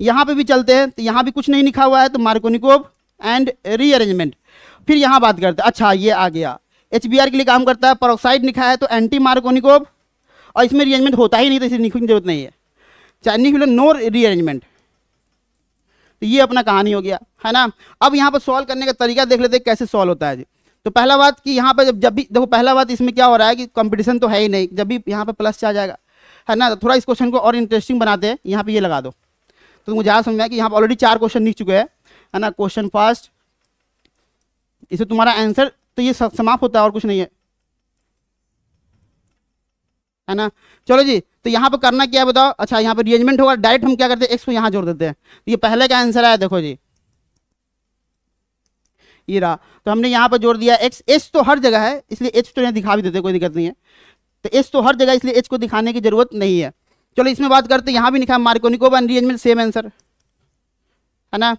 यहाँ पे भी चलते हैं तो यहाँ भी कुछ नहीं लिखा हुआ है तो मार्कोनिकोव एंड रीअरेंजमेंट फिर यहाँ बात करते हैं अच्छा ये आ गया एच के लिए काम करता है परोक्साइड लिखा है तो एंटी मार्कोनिकोव और इसमें रीअरेंजमेंट होता ही नहीं तो इसे लिखने की जरूरत नहीं है चाइनीज फिलो नो रीअरेंजमेंट तो ये अपना कहानी हो गया है ना अब यहाँ पर सॉल्व करने का तरीका देख लेते हैं कैसे सॉल्व होता है जी तो पहला बात कि यहाँ पर जब जब भी देखो पहला बात इसमें क्या हो रहा है कि कंपटीशन तो है ही नहीं जब भी यहाँ पर प्लस चार आ जाएगा है ना तो थोड़ा इस क्वेश्चन को और इंटरेस्टिंग बनाते हैं यहाँ पे ये लगा दो तो मुझे ज़्यादा समझ में कि यहाँ पर ऑलरेडी चार क्वेश्चन लिख चुके हैं है ना क्वेश्चन फर्स्ट इसे तुम्हारा आंसर तो ये समाप्त होता है और कुछ नहीं है है ना चलो जी तो यहाँ पर करना क्या बताओ अच्छा यहाँ पर रिएजमेंट होगा डायरेक्ट हम क्या करते हैं एक्स को यहाँ जोड़ देते हैं तो ये पहले का आंसर आया देखो जी ये रहा तो हमने यहाँ पर जोड़ दिया एक्स एच तो हर जगह है इसलिए एच तो यहाँ दिखा भी देते कोई दिक्कत नहीं है तो एच तो हर जगह इसलिए एच को दिखाने की जरूरत नहीं है चलो इसमें बात करते यहाँ भी लिखा मार्कोनिकोव अनरिएजमेंट सेम आंसर है ना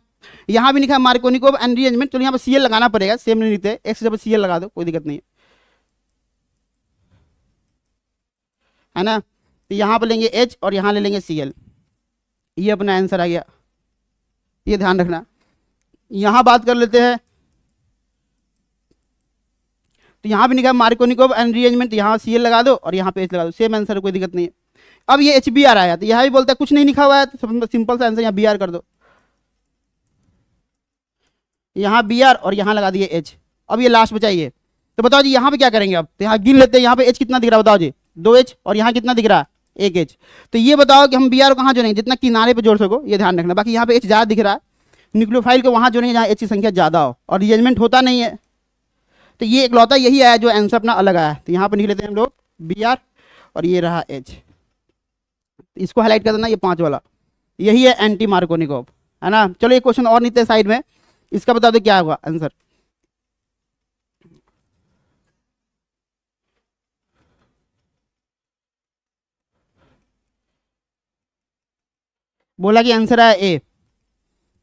यहाँ भी लिखा एंड अनरिएजमेंट चलो यहाँ पर सी लगाना पड़ेगा सेम नहीं लिखते एक्स जब सी लगा दो कोई दिक्कत नहीं है है ना तो यहाँ पर लेंगे एच और यहाँ ले लेंगे सी एल ये अपना आंसर आ गया ये ध्यान रखना यहाँ बात कर लेते हैं तो यहाँ भी निकाल एंड रीअरेंजमेंट यहाँ सी एल लगा दो और यहाँ पे एच लगा दो सेम आंसर कोई दिक्कत नहीं है अब ये एच बी आर आया तो यहाँ भी बोलता है कुछ नहीं लिखा हुआ है तो सिंपल सा आंसर यहाँ बी आर कर दो यहाँ बी आर और यहाँ लगा दिए एच अब ये लास्ट बचाइए तो बताओ जी यहाँ पे क्या करेंगे आप तो यहाँ गिन लेते हैं यहाँ पे एच कितना दिख रहा है बताओ जी दो एच और यहाँ कितना दिख रहा है एक एच तो ये बताओ कि हम बी आर कहाँ जोड़ेंगे जितना किनारे पे जोड़ सको ये ध्यान रखना बाकी यहाँ पे एच ज़्यादा दिख रहा है न्यूक्लियोफाइल को वहाँ जोड़ेंगे जहाँ एच की संख्या ज़्यादा हो और रिजेंजमेंट होता नहीं है तो ये एक लौता यही आया जो आंसर अपना अलग आया तो यहाँ पर लिख लेते हैं हम लोग बी आर और ये रहा एच इसको हाईलाइट कर देना ये पाँच वाला यही है एंटी मार्कोनिकोप है ना चलो एक क्वेश्चन और नीचे साइड में इसका बता दो क्या होगा आंसर बोला कि आंसर आया ए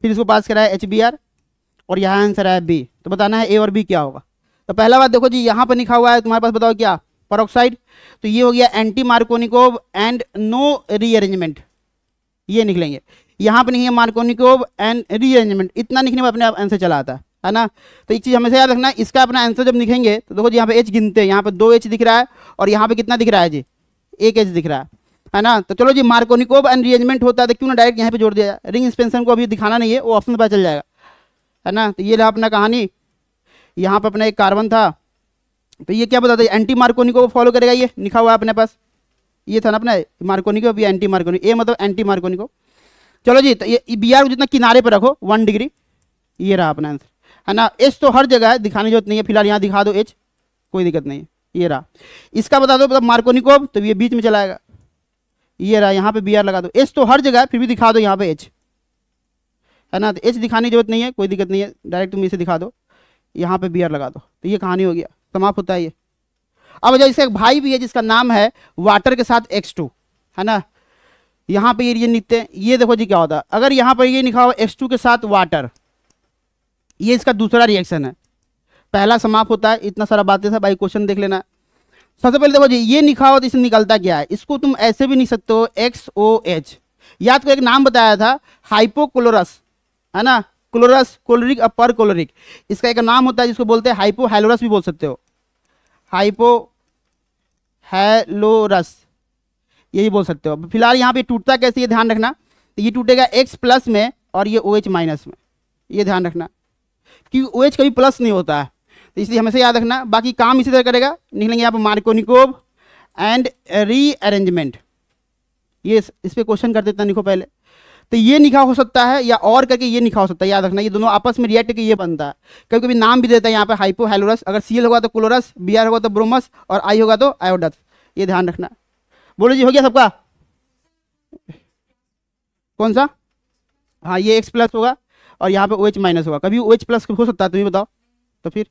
फिर इसको पास कराया एच बी आर और यहाँ आंसर आया बी तो बताना है ए और बी क्या होगा तो पहला बात देखो जी यहाँ पर लिखा हुआ है तुम्हारे पास बताओ क्या परोक्साइड तो ये हो गया anti Markovnikov and no rearrangement ये निकलेंगे यहाँ पर नहीं है मार्कोनिकोव एंड रीअरेंजमेंट इतना लिखने में अपने आप आंसर चला आता है है ना तो एक चीज़ हमेशा याद रखना इसका अपना आंसर जब लिखेंगे तो देखो जी यहाँ पे एच गिनते हैं यहाँ पे दो एच दिख रहा है और यहाँ पे कितना दिख रहा है जी एक एच दिख रहा है है ना तो चलो जी मार्कोनिकोव एनरेंजमेंट होता है तो क्यों ना डायरेक्ट यहाँ पे जोड़ दिया जाए रिंग एक्सपेंशन को अभी दिखाना नहीं है वो ऑप्शन पता चल जाएगा है ना तो ये रहा अपना कहानी यहाँ पर अपना एक कार्बन था तो ये क्या बताता है एंटी मार्कोनिको फॉलो करेगा ये लिखा हुआ है अपने पास ये था ना अपना मार्कोनिको अभी एंटी मार्कोनिको ए मतलब एंटी मार्कोनिको चलो जी तो ये बी आर को जितना किनारे पर रखो वन डिग्री ये रहा अपना आंसर है ना एच तो हर जगह है दिखाने जरूरत नहीं है फिलहाल यहाँ दिखा दो एच कोई दिक्कत नहीं है ये रहा इसका बता दो मतलब मार्कोनिकोव तो ये बीच में चलाएगा ये रहा यहाँ पे बी आर लगा दो एच तो हर जगह है फिर भी दिखा दो यहाँ पे एच है ना तो एच दिखाने की जरूरत नहीं है कोई दिक्कत नहीं है डायरेक्ट तुम इसे दिखा दो यहाँ पे बी आर लगा दो तो ये कहानी हो गया समाप्त होता है ये अब जैसे एक भाई भी है जिसका नाम है वाटर के साथ एक्स टू है ना यहाँ पर ये लिखते हैं ये देखो जी क्या होता है अगर यहाँ पर ये लिखा हो एक्स टू के साथ वाटर ये इसका दूसरा रिएक्शन है पहला समाप्त होता है इतना सारा बातें सब भाई क्वेश्चन देख लेना है सबसे पहले देखो जी ये लिखा तो इसमें निकलता क्या है इसको तुम ऐसे भी नहीं सकते हो एक्स ओ एच याद को एक नाम बताया था हाइपोक्लोरस है ना क्लोरस क्लोरिक और पर क्लोरिक इसका एक नाम होता है जिसको बोलते हैं हाइपो हैलोरस भी बोल सकते हो हाइपो हैलोरस यही बोल सकते हो फिलहाल यहाँ पे टूटता कैसे ये ध्यान रखना तो ये टूटेगा एक्स प्लस में और ये ओ OH एच माइनस में ये ध्यान रखना क्योंकि ओ OH एच कभी प्लस नहीं होता है इसलिए हमेशा याद रखना बाकी काम इसी तरह करेगा निकलेंगे यहाँ पर मार्कोनिकोव एंड रीअरेंजमेंट ये इस पर क्वेश्चन कर देता लिखो पहले तो ये लिखा हो सकता है या और करके ये लिखा हो सकता है याद रखना ये दोनों आपस में रिएक्ट करके ये बनता है कभी कभी नाम भी देता है यहाँ पे हाइपो हेलोरस अगर सीएल होगा तो क्लोरस बी आर होगा तो ब्रोमस और आई होगा तो आयोडस ये ध्यान रखना बोलो जी हो गया सबका कौन सा हाँ ये एक्स प्लस होगा और यहाँ पे ओ एच माइनस होगा कभी ओ एच प्लस हो सकता है तुम्हें तो बताओ तो फिर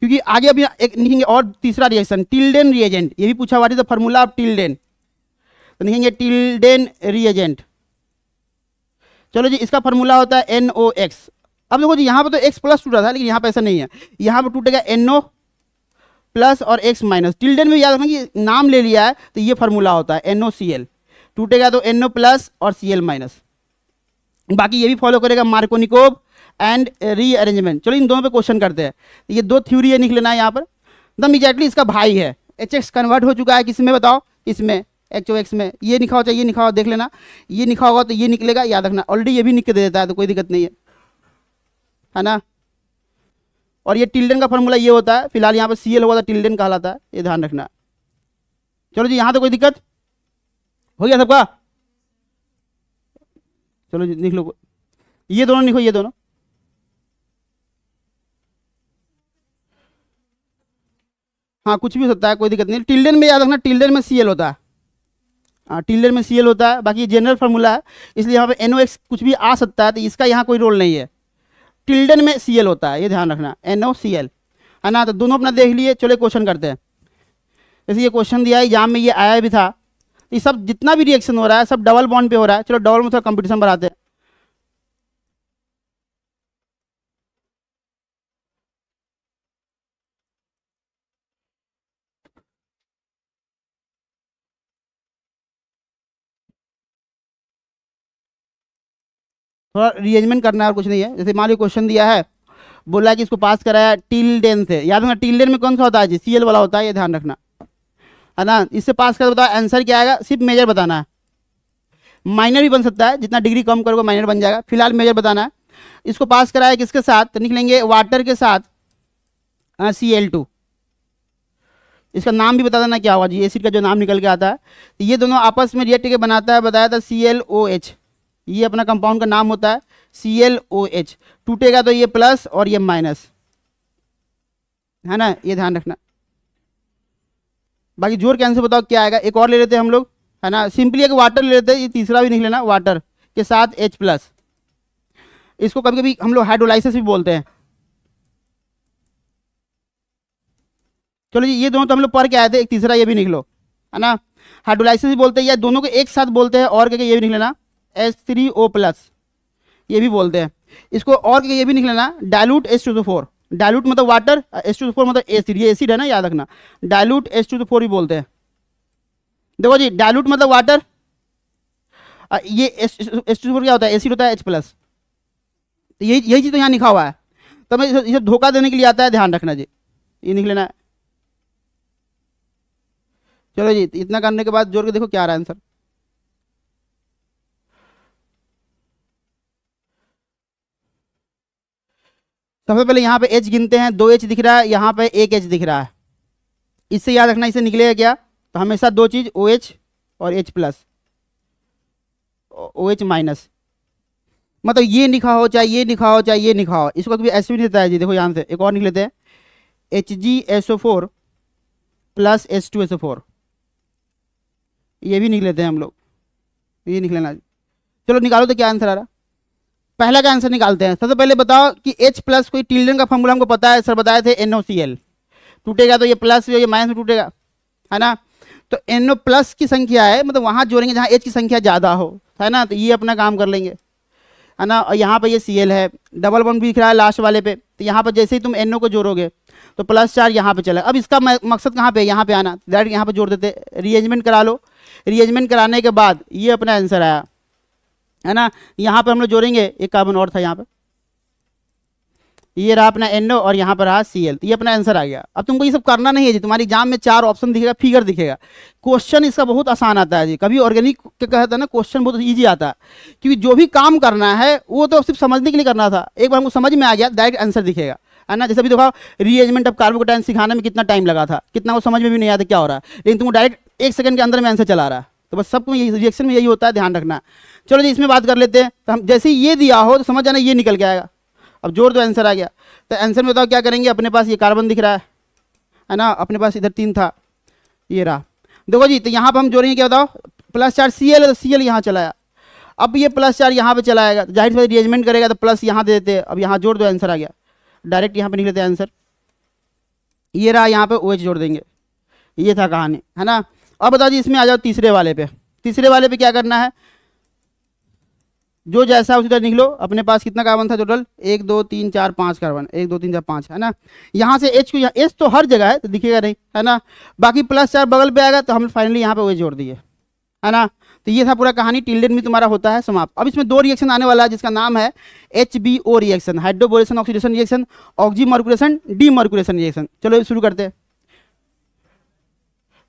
क्योंकि आगे अभी एक लिखेंगे और तीसरा रिएक्शन टिल्डेन रिएजेंट ये भी पूछा हुआ था फॉर्मूला ऑफ टिल्डेन तो लिखेंगे टिल्डेन रिएजेंट चलो जी इसका फॉर्मूला होता है एन ओ एक्स अब देखो जी यहाँ पर तो एक्स प्लस टूटा था लेकिन यहाँ पर ऐसा नहीं है यहाँ पर टूटेगा एन ओ प्लस और एक्स माइनस टिल्डेन में याद रखना कि नाम ले लिया है तो ये फॉर्मूला होता है एन ओ सी एल टूटेगा तो एन ओ प्लस और सी एल माइनस बाकी ये भी फॉलो करेगा मार्कोनिकोव एंड रीअरेंजमेंट चलो इन दोनों पे क्वेश्चन करते हैं ये दो थ्योरी है लिख लेना है यहाँ पर एकदम इजैक्टली इसका भाई है एच एक्स कन्वर्ट हो चुका है किसमें बताओ इसमें एक्च एक्स में ये लिखा हो चाहिए ये लिखा हो देख लेना ये लिखा होगा तो ये निकलेगा याद रखना ऑलरेडी ये भी निकल दे देता है तो कोई दिक्कत नहीं है है ना और ये टिल्डन का फॉर्मूला ये होता है फिलहाल यहाँ पर सी एल होगा तो टिल्डन कहलाता है ये ध्यान रखना चलो जी यहाँ तो कोई दिक्कत हो गया सबका चलो जी लिख लो ये दोनों लिखो ये दोनों हाँ कुछ भी हो सकता है कोई दिक्कत नहीं टिल्डन में याद रखना टिल्डन में सी होता है हाँ टिल्डन में सी होता है बाकी जनरल फार्मूला है इसलिए यहाँ पर एन कुछ भी आ सकता है तो इसका यहाँ कोई रोल नहीं है टिल्डन में सी होता है ये ध्यान रखना एन है ना तो दोनों अपना देख लिए चले क्वेश्चन करते हैं जैसे ये क्वेश्चन दिया है एग्जाम में ये आया भी था ये सब जितना भी रिएक्शन हो रहा है सब डबल बॉन्ड पे हो रहा है चलो डबल में थोड़ा कंपटीशन बढ़ाते हैं थोड़ा रिएजमेंट करना है और कुछ नहीं है जैसे मान लो क्वेश्चन दिया है बोला है कि इसको पास कराया डेन से याद टिल डेन में कौन सा होता है जी सी वाला होता है ये ध्यान रखना है ना इससे पास कर बताओ आंसर क्या आएगा सिर्फ मेजर बताना है माइनर भी बन सकता है जितना डिग्री कम करोगे माइनर बन जाएगा फिलहाल मेजर बताना है इसको पास कराया किसके साथ तो निकलेंगे वाटर के साथ सी एल टू इसका नाम भी बता देना क्या होगा जी एसिड का जो नाम निकल के आता है तो ये दोनों आपस में रिएक्ट के बनाता है बताया था सी एल ओ एच ये अपना कंपाउंड का नाम होता है सी एल ओ एच टूटेगा तो ये प्लस और ये माइनस है ना ये ध्यान रखना बाकी जोर के आंसर बताओ क्या आएगा एक और ले लेते हैं हम लोग है ना सिंपली एक वाटर ले लेते हैं ये तीसरा भी निकलेना वाटर के साथ एच प्लस इसको कभी कभी हम लोग हाइड्रोलाइसिस भी बोलते हैं चलो जी ये दोनों तो हम लोग पढ़ के आए थे एक तीसरा ये भी निकलो है ना हाइड्रोलाइसिस भी बोलते हैं या दोनों को एक साथ बोलते हैं और क्या ये भी निकलेना एच थ्री ओ प्लस ये भी बोलते हैं इसको और ये भी निकलना dilute S two four dilute मतलब वाटर एस टू फोर मतलब एसिड ये एसिड है ना याद रखना डायलूट एस टू फोर ही बोलते हैं देखो जी डायलूट मतलब वाटर ये एस टू फोर क्या होता है एसिड होता है एच प्लस तो यही यही चीज़ तो यहाँ लिखा हुआ है तो मैं इसे धोखा देने के लिए आता है ध्यान रखना जी ये लिख लेना है चलो जी इतना करने के बाद जोड़ के देखो क्या आ रहा है आंसर तो सबसे पहले यहाँ पे एच गिनते हैं दो एच दिख रहा है यहाँ पे एक एच दिख रहा है इससे याद रखना इससे निकलेगा क्या तो हमेशा दो चीज़ ओ एच और H plus O H minus मतलब ये लिखा हो चाहे ये लिखा हो चाहे ये लिखा हो इसको कभी ऐसे भी नहीं देता जी देखो यहाँ से एक और लिख लेते हैं H G S O four plus H two S O four ये भी लेते हैं हम लोग ये निकलेना चलो निकालो तो क्या आंसर आ रहा पहला का आंसर निकालते हैं सबसे पहले बताओ कि H प्लस कोई टिल्डन का फॉर्मूला हमको पता है सर बताए थे एन टूटेगा तो ये प्लस ये माइनस में टूटेगा है ना तो एन प्लस की संख्या है मतलब वहाँ जोड़ेंगे जहाँ एच की संख्या ज़्यादा हो है ना तो ये अपना काम कर लेंगे है ना और यहाँ पर ये सी है डबल वन दिख रहा है लास्ट वाले पे तो यहाँ पर जैसे ही तुम एन को जोड़ोगे तो प्लस चार यहाँ पे चला अब इसका मकसद कहाँ पे यहाँ पे आना डायरेक्ट यहाँ पे जोड़ देते रीअरेंजमेंट करा लो रीअरेंजमेंट कराने के बाद ये अपना आंसर आया है ना यहाँ पर हम लोग जोड़ेंगे एक कार्बन और था यहाँ पर ये रहा अपना एनओ और यहाँ पर रहा सी एल ये अपना आंसर आ गया अब तुमको ये सब करना नहीं है जी तुम्हारी एग्जाम में चार ऑप्शन दिखेगा फिगर दिखेगा क्वेश्चन इसका बहुत आसान आता है जी कभी ऑर्गेनिक के कहता है ना क्वेश्चन बहुत ईजी आता है क्योंकि जो भी काम करना है वो तो सिर्फ समझने के लिए करना था एक बार हमको समझ में आ गया डायरेक्ट आंसर दिखेगा है ना जैसे भी देखा रीअरेंजमेंट ऑफ कार्बोकेटाइन सिखाने में कितना टाइम लगा था कितना वो समझ में भी नहीं आता क्या हो रहा है लेकिन तुमको डायरेक्ट एक सेकंड के अंदर में आंसर चला रहा है तो बस सबको रिएक्शन में यही होता है ध्यान रखना चलो जी इसमें बात कर लेते हैं तो हम जैसे ये दिया हो तो समझ जाना ये निकल के आएगा अब जोर दो आंसर आ गया तो आंसर में बताओ क्या करेंगे अपने पास ये कार्बन दिख रहा है है ना अपने पास इधर तीन था ये रहा देखो जी तो यहाँ पर हम जोड़ेंगे क्या बताओ प्लस चार सी एल सी एल यहाँ चलाया अब ये प्लस चार यहाँ पर चलाएगा तो जाहिर से रिएजमेंट करेगा तो प्लस यहाँ दे देते अब यहाँ जोड़ दो आंसर आ गया डायरेक्ट यहाँ पर निकलते आंसर ये रहा यहाँ पर ओ OH जोड़ देंगे ये था कहानी है ना अब बताओ जी इसमें आ जाओ तीसरे वाले पे तीसरे वाले पे क्या करना है जो जैसा उसी तरह निकलो अपने पास कितना कार्बन था टोटल एक दो तीन चार पाँच कार्बन एक दो तीन चार पाँच है ना यहाँ से एच को यहाँ एच तो हर जगह है तो दिखेगा नहीं है ना बाकी प्लस चार बगल पे आएगा तो हमने फाइनली यहाँ पे वही जोड़ दिए है ना तो ये था पूरा कहानी टिल्डेड में तुम्हारा होता है समाप्त अब इसमें दो रिएक्शन आने वाला है जिसका नाम है H B O reaction hydroboration oxidation reaction oxymercuration demercuration reaction चलो शुरू करते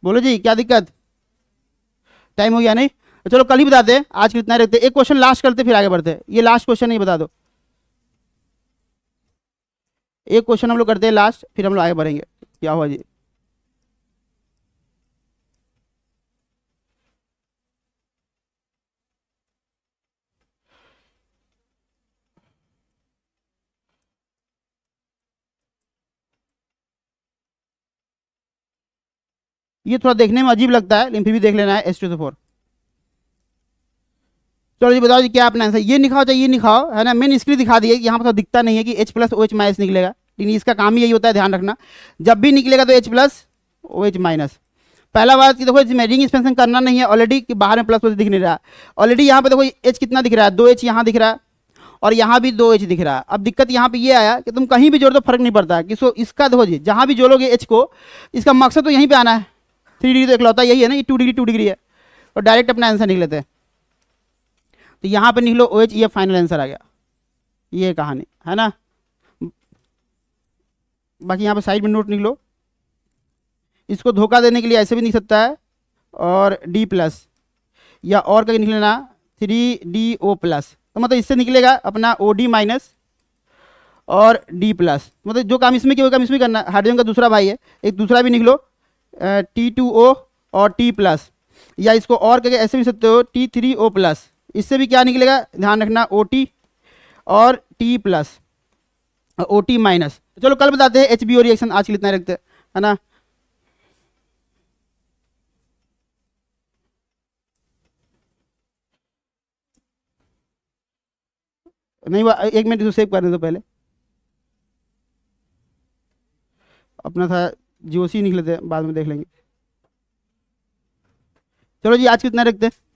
बोलो जी क्या दिक्कत टाइम हो गया नहीं तो चलो कल ही बताते हैं आज कितना रखते एक क्वेश्चन लास्ट करते फिर आगे बढ़ते ये लास्ट क्वेश्चन ही बता दो एक क्वेश्चन हम लोग करते हैं लास्ट फिर हम लोग आगे बढ़ेंगे क्या हुआ जी ये थोड़ा देखने में अजीब लगता है लेकिन फिर भी देख लेना है एस टू फोर चलो जी बताओ जी क्या अपना आंसर ये लिखा चाहे ये लिखाओ है ना मैंने स्क्रीन दिखा दिए यहाँ पर तो दिखता नहीं है कि H plus O H minus निकलेगा लेकिन इसका काम ही यही होता है ध्यान रखना जब भी निकलेगा तो H plus O H minus पहला बात कि देखो इसमें रिंग एक्सपेंशन करना नहीं है ऑलरेडी कि बाहर में प्लस प्लस दिख नहीं रहा ऑलरेडी यहाँ पर देखो एच कितना दिख रहा है दो एच यहाँ दिख रहा है और यहाँ भी दो एच दिख रहा है अब दिक्कत यहाँ पर ये यह आया कि तुम कहीं भी जोड़ दो फर्क नहीं पड़ता कि सो इसका देखो जी जहाँ भी जोड़ोगे एच को इसका मकसद तो यहीं पर आना है थ्री डिग्री तो इकलौता यही है ना ये टू डिग्री टू डिग्री है और डायरेक्ट अपना आंसर निकलते हैं तो यहाँ पे निकलो ओ OH, ये फाइनल आंसर आ गया ये कहानी है ना बाकी यहाँ पे साइड में नोट निकलो इसको धोखा देने के लिए ऐसे भी निकल सकता है और डी प्लस या और करके निकलना थ्री डी ओ प्लस तो मतलब इससे निकलेगा अपना ओ डी माइनस और डी प्लस मतलब जो काम इसमें किया काम इसमें करना हाइड्रोजन का दूसरा भाई है एक दूसरा भी निकलो टी टू ओ और टी प्लस या इसको और करके ऐसे भी सकते हो टी थ्री ओ प्लस इससे भी क्या निकलेगा ध्यान रखना ओ टी और T plus O T minus चलो कल बताते हैं एच बी ओ रिएक्शन आज के लिए इतना रखते हैं है ना नहीं एक मिनट तो सेव करने दो पहले अपना था जी ओ सी निकले थे बाद में देख लेंगे चलो जी आज कितना रखते हैं